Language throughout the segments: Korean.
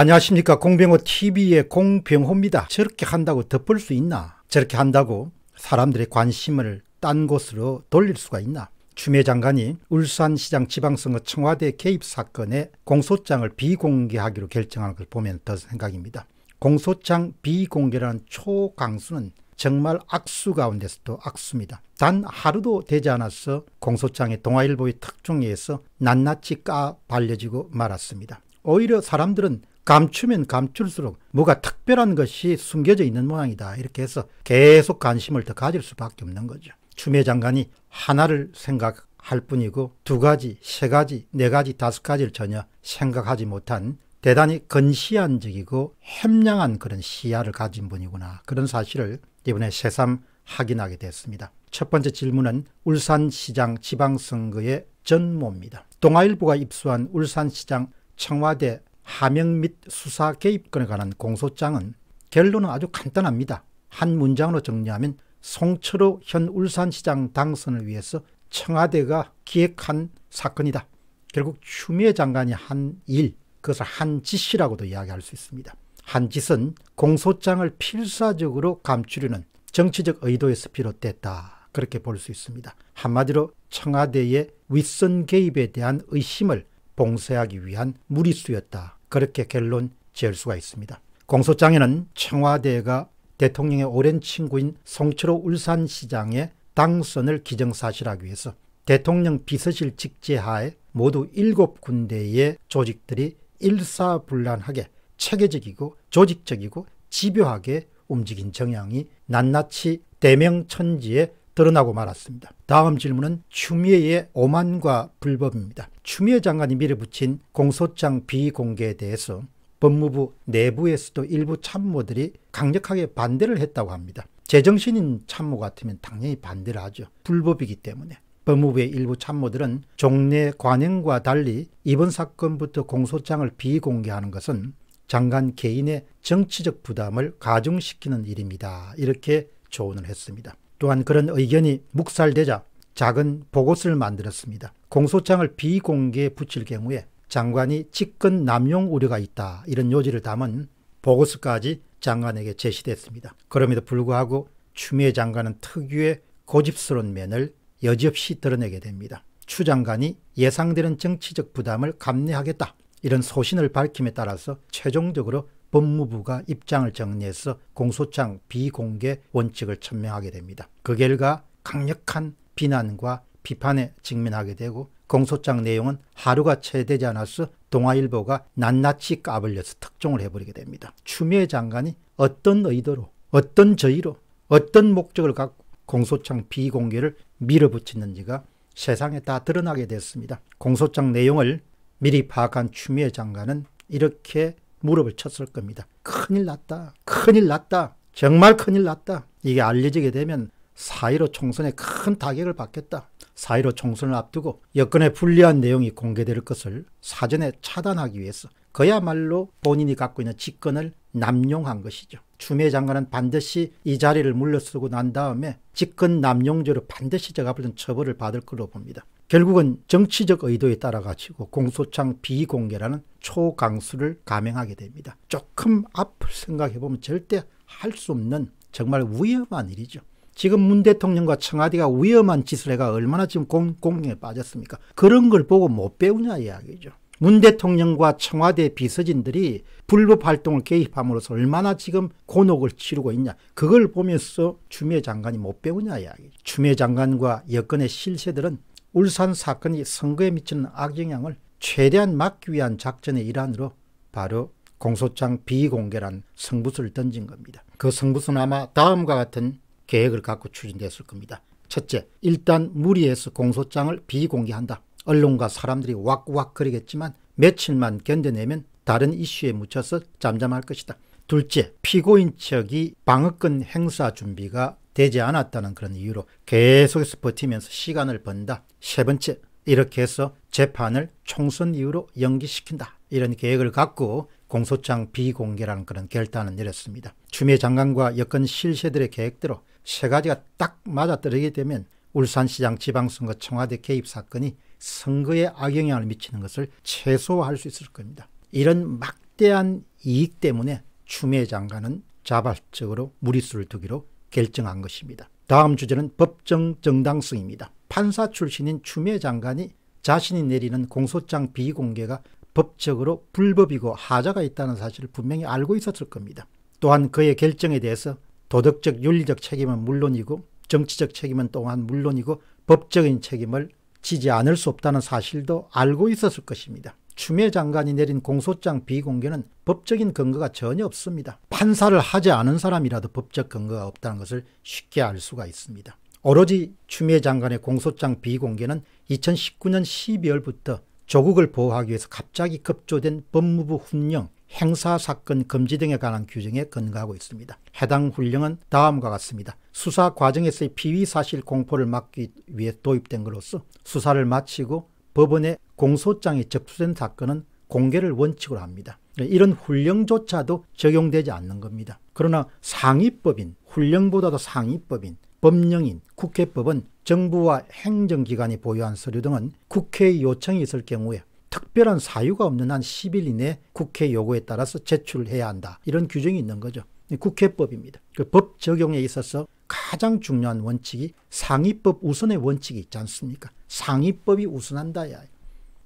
안녕하십니까 공병호 TV의 공병호입니다. 저렇게 한다고 덮을 수 있나? 저렇게 한다고 사람들의 관심을 딴 곳으로 돌릴 수가 있나? 추미애 장관이 울산시장 지방선거 청와대 개입 사건에 공소장을 비공개하기로 결정한 걸 보면 더 생각입니다. 공소장 비공개라는 초강수는 정말 악수 가운데서도 악수입니다. 단 하루도 되지 않아서 공소장이 동아일보의 특종에 의해서 낱낱이 까발려지고 말았습니다. 오히려 사람들은 감추면 감출수록 뭐가 특별한 것이 숨겨져 있는 모양이다. 이렇게 해서 계속 관심을 더 가질 수밖에 없는 거죠. 추미애 장관이 하나를 생각할 뿐이고 두 가지, 세 가지, 네 가지, 다섯 가지를 전혀 생각하지 못한 대단히 근시안적이고 햄량한 그런 시야를 가진 분이구나. 그런 사실을 이번에 새삼 확인하게 됐습니다. 첫 번째 질문은 울산시장 지방선거의 전모입니다. 동아일보가 입수한 울산시장 청와대 하명 및 수사 개입건에 관한 공소장은 결론은 아주 간단합니다. 한 문장으로 정리하면 송철호 현 울산시장 당선을 위해서 청와대가 기획한 사건이다. 결국 추미애 장관이 한 일, 그것을 한 짓이라고도 이야기할 수 있습니다. 한 짓은 공소장을 필사적으로 감추려는 정치적 의도에서 비롯됐다. 그렇게 볼 수 있습니다. 한마디로 청와대의 윗선 개입에 대한 의심을 봉쇄하기 위한 무리수였다. 그렇게 결론 지을 수가 있습니다. 공소장에는 청와대가 대통령의 오랜 친구인 송철호 울산시장의 당선을 기정사실하기 위해서 대통령 비서실 직제하에 모두 7군데의 조직들이 일사불란하게 체계적이고 조직적이고 집요하게 움직인 정향이 낱낱이 대명천지의 드러나고 말았습니다. 다음 질문은 추미애의 오만과 불법입니다. 추미애 장관이 밀어붙인 공소장 비공개에 대해서 법무부 내부에서도 일부 참모들이 강력하게 반대를 했다고 합니다. 제정신인 참모 같으면 당연히 반대를 하죠. 불법이기 때문에. 법무부의 일부 참모들은 종래 관행과 달리 이번 사건부터 공소장을 비공개하는 것은 장관 개인의 정치적 부담을 가중시키는 일입니다. 이렇게 조언을 했습니다. 또한 그런 의견이 묵살되자 작은 보고서를 만들었습니다. 공소장을 비공개 붙일 경우에 장관이 직권 남용 우려가 있다 이런 요지를 담은 보고서까지 장관에게 제시됐습니다. 그럼에도 불구하고 추미애 장관은 특유의 고집스러운 면을 여지없이 드러내게 됩니다. 추 장관이 예상되는 정치적 부담을 감내하겠다 이런 소신을 밝힘에 따라서 최종적으로 법무부가 입장을 정리해서 공소장 비공개 원칙을 천명하게 됩니다. 그 결과 강력한 비난과 비판에 직면하게 되고 공소장 내용은 하루가 채 되지 않아서 동아일보가 낱낱이 까불려서 특종을 해버리게 됩니다. 추미애 장관이 어떤 의도로 어떤 저의로 어떤 목적을 갖고 공소장 비공개를 밀어붙였는지가 세상에 다 드러나게 됐습니다. 공소장 내용을 미리 파악한 추미애 장관은 이렇게 무릎을 쳤을 겁니다. 큰일 났다. 큰일 났다. 정말 큰일 났다. 이게 알려지게 되면 4.15 총선에 큰 타격을 받겠다. 4.15 총선을 앞두고 여건에 불리한 내용이 공개될 것을 사전에 차단하기 위해서 그야말로 본인이 갖고 있는 직권을 남용한 것이죠. 추미애 장관은 반드시 이 자리를 물러서고 난 다음에 직권 남용죄로 반드시 제가 보는 처벌을 받을 걸로 봅니다. 결국은 정치적 의도에 따라 가지고 공소장 비공개라는 초강수를 감행하게 됩니다. 조금 앞을 생각해 보면 절대 할 수 없는 정말 위험한 일이죠. 지금 문 대통령과 청와대가 위험한 짓을 해가 얼마나 지금 공, 공에 빠졌습니까? 그런 걸 보고 못 배우냐 이야기죠. 문 대통령과 청와대 비서진들이 불법 활동을 개입함으로써 얼마나 지금 곤혹을 치르고 있냐. 그걸 보면서 추미애 장관이 못 배우냐 이야기. 죠 추미애 장관과 여권의 실세들은 울산 사건이 선거에 미치는 악영향을 최대한 막기 위한 작전의 일환으로 바로 공소장 비공개란 승부수를 던진 겁니다. 그승부수는 아마 다음과 같은 계획을 갖고 추진됐을 겁니다. 첫째, 일단 무리해서 공소장을 비공개한다. 언론과 사람들이 왁왁 거리겠지만 며칠만 견뎌내면 다른 이슈에 묻혀서 잠잠할 것이다. 둘째, 피고인 측이 방어권 행사 준비가 되지 않았다는 그런 이유로 계속해서 버티면서 시간을 번다. 세 번째, 이렇게 해서 재판을 총선 이후로 연기시킨다. 이런 계획을 갖고 공소장 비공개라는 그런 결단을 내렸습니다. 추미애 장관과 여권 실세들의 계획대로 세 가지가 딱 맞아떨어지게 되면 울산시장 지방선거 청와대 개입 사건이 선거에 악영향을 미치는 것을 최소화할 수 있을 겁니다. 이런 막대한 이익 때문에 추미애 장관은 자발적으로 무리수를 두기로 결정한 것입니다. 다음 주제는 법정 정당성입니다. 판사 출신인 추미애 장관이 자신이 내리는 공소장 비공개가 법적으로 불법이고 하자가 있다는 사실을 분명히 알고 있었을 겁니다. 또한 그의 결정에 대해서 도덕적 윤리적 책임은 물론이고 정치적 책임은 또한 물론이고 법적인 책임을 지지 않을 수 없다는 사실도 알고 있었을 것입니다. 추미애 장관이 내린 공소장 비공개는 법적인 근거가 전혀 없습니다. 판사를 하지 않은 사람이라도 법적 근거가 없다는 것을 쉽게 알 수가 있습니다. 오로지 추미애 장관의 공소장 비공개는 2019년 12월부터 조국을 보호하기 위해서 갑자기 급조된 법무부 훈령, 행사사건 금지 등에 관한 규정에 근거하고 있습니다. 해당 훈령은 다음과 같습니다. 수사 과정에서의 피의사실 공포를 막기 위해 도입된 것로서 수사를 마치고 법원에 공소장이 접수된 사건은 공개를 원칙으로 합니다. 네, 이런 훈령조차도 적용되지 않는 겁니다. 그러나 상위법인, 훈령보다도 상위법인, 법령인, 국회법은 정부와 행정기관이 보유한 서류 등은 국회의 요청이 있을 경우에 특별한 사유가 없는 한 10일 이내 국회 요구에 따라서 제출해야 한다. 이런 규정이 있는 거죠. 네, 국회법입니다. 그 법 적용에 있어서 가장 중요한 원칙이 상위법 우선의 원칙이 있지 않습니까? 상위법이 우선한다야.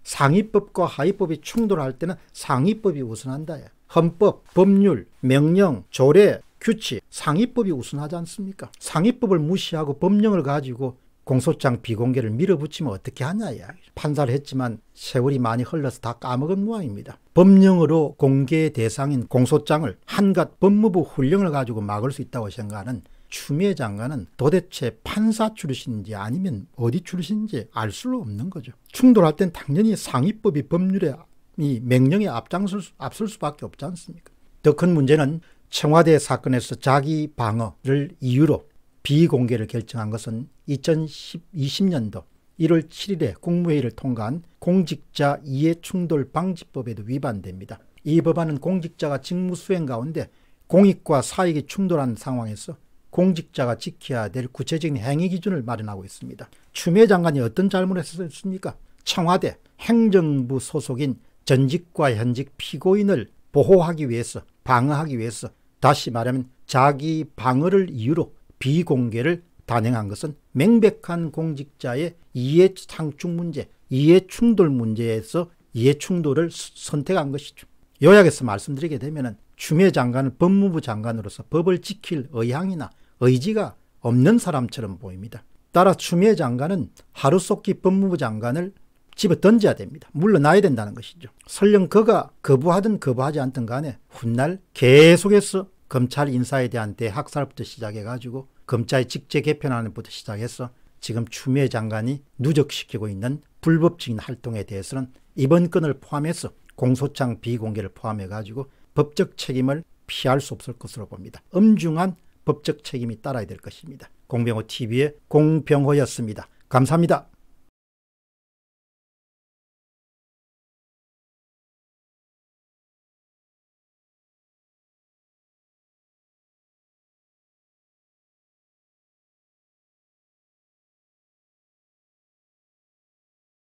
상위법과 하위법이 충돌할 때는 상위법이 우선한다. 헌법, 법률, 명령, 조례, 규칙, 상위법이 우선하지 않습니까? 상위법을 무시하고 법령을 가지고 공소장 비공개를 밀어붙이면 어떻게 하냐 판사를 했지만 세월이 많이 흘러서 다 까먹은 모양입니다. 법령으로 공개 대상인 공소장을 한갓 법무부 훈령을 가지고 막을 수 있다고 생각하는 추미애 장관은 도대체 판사 출신인지 아니면 어디 출신인지 알 수는 없는 거죠. 충돌할 땐 당연히 상위법이 법률에 이 명령에 앞장설 수, 앞설 수밖에 없지 않습니까? 더 큰 문제는 청와대 사건에서 자기 방어를 이유로 비공개를 결정한 것은 2020년도 1월 7일에 국무회의를 통과한 공직자 이해충돌 방지법에도 위반됩니다. 이 법안은 공직자가 직무 수행 가운데 공익과 사익이 충돌한 상황에서 공직자가 지켜야 될 구체적인 행위 기준을 마련하고 있습니다. 추미애 장관이 어떤 잘못을 했습니까? 청와대 행정부 소속인 전직과 현직 피고인을 보호하기 위해서 방어하기 위해서 다시 말하면 자기 방어를 이유로 비공개를 단행한 것은 명백한 공직자의 이해 상충 문제, 이해 충돌 문제에서 이해 충돌을 선택한 것이죠. 요약해서 말씀드리게 되면 추미애 장관은 법무부 장관으로서 법을 지킬 의향이나 의지가 없는 사람처럼 보입니다. 따라 추미애 장관은 하루속히 법무부 장관을 집에 던져야 됩니다. 물러나야 된다는 것이죠. 설령 그가 거부하든 거부하지 않든 간에 훗날 계속해서 검찰 인사에 대한 대학살부터 시작해가지고 검찰 직제 개편안 부터 시작해서 지금 추미애 장관이 누적시키고 있는 불법적인 활동에 대해서는 이번 건을 포함해서 공소장 비공개를 포함해가지고 법적 책임을 피할 수 없을 것으로 봅니다. 엄중한 법적 책임이 따라야 될 것입니다. 공병호 TV의 공병호였습니다. 감사합니다.